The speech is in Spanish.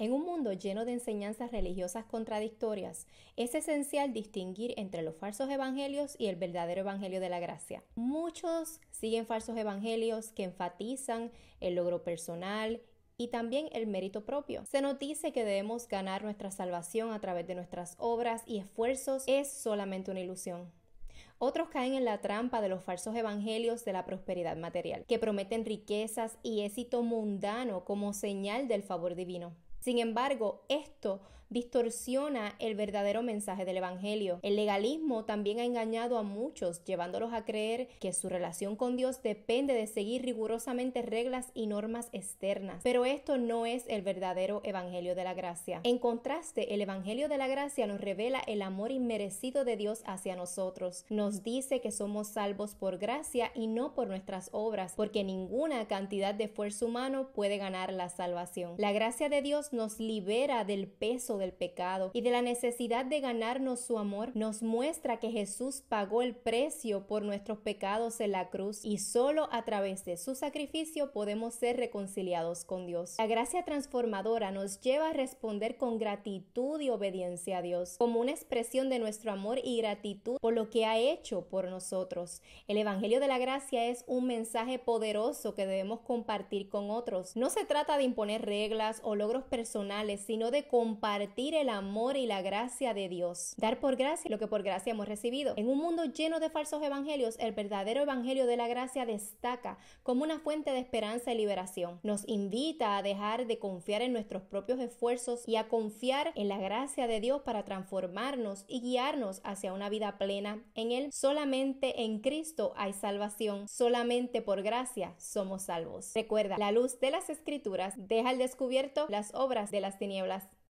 En un mundo lleno de enseñanzas religiosas contradictorias, es esencial distinguir entre los falsos evangelios y el verdadero evangelio de la gracia. Muchos siguen falsos evangelios que enfatizan el logro personal y también el mérito propio. Se nos dice que debemos ganar nuestra salvación a través de nuestras obras y esfuerzos. Es solamente una ilusión. Otros caen en la trampa de los falsos evangelios de la prosperidad material, que prometen riquezas y éxito mundano como señal del favor divino. Sin embargo, esto distorsiona el verdadero mensaje del Evangelio. El legalismo también ha engañado a muchos, llevándolos a creer que su relación con Dios depende de seguir rigurosamente reglas y normas externas. Pero esto no es el verdadero Evangelio de la Gracia. En contraste, el Evangelio de la Gracia nos revela el amor inmerecido de Dios hacia nosotros. Nos dice que somos salvos por gracia y no por nuestras obras, porque ninguna cantidad de esfuerzo humano puede ganar la salvación. La gracia de Dios nos libera del peso del pecado y de la necesidad de ganarnos su amor, nos muestra que Jesús pagó el precio por nuestros pecados en la cruz y solo a través de su sacrificio podemos ser reconciliados con Dios. La gracia transformadora nos lleva a responder con gratitud y obediencia a Dios, como una expresión de nuestro amor y gratitud por lo que ha hecho por nosotros. El Evangelio de la Gracia es un mensaje poderoso que debemos compartir con otros. No se trata de imponer reglas o logros personales, sino de compartir el amor y la gracia de Dios, dar por gracia lo que por gracia hemos recibido. En un mundo lleno de falsos evangelios, el verdadero evangelio de la gracia destaca como una fuente de esperanza y liberación. Nos invita a dejar de confiar en nuestros propios esfuerzos y a confiar en la gracia de Dios para transformarnos y guiarnos hacia una vida plena en Él. Solamente en Cristo hay salvación, solamente por gracia somos salvos. Recuerda, la luz de las escrituras deja al descubierto las obras de las tinieblas.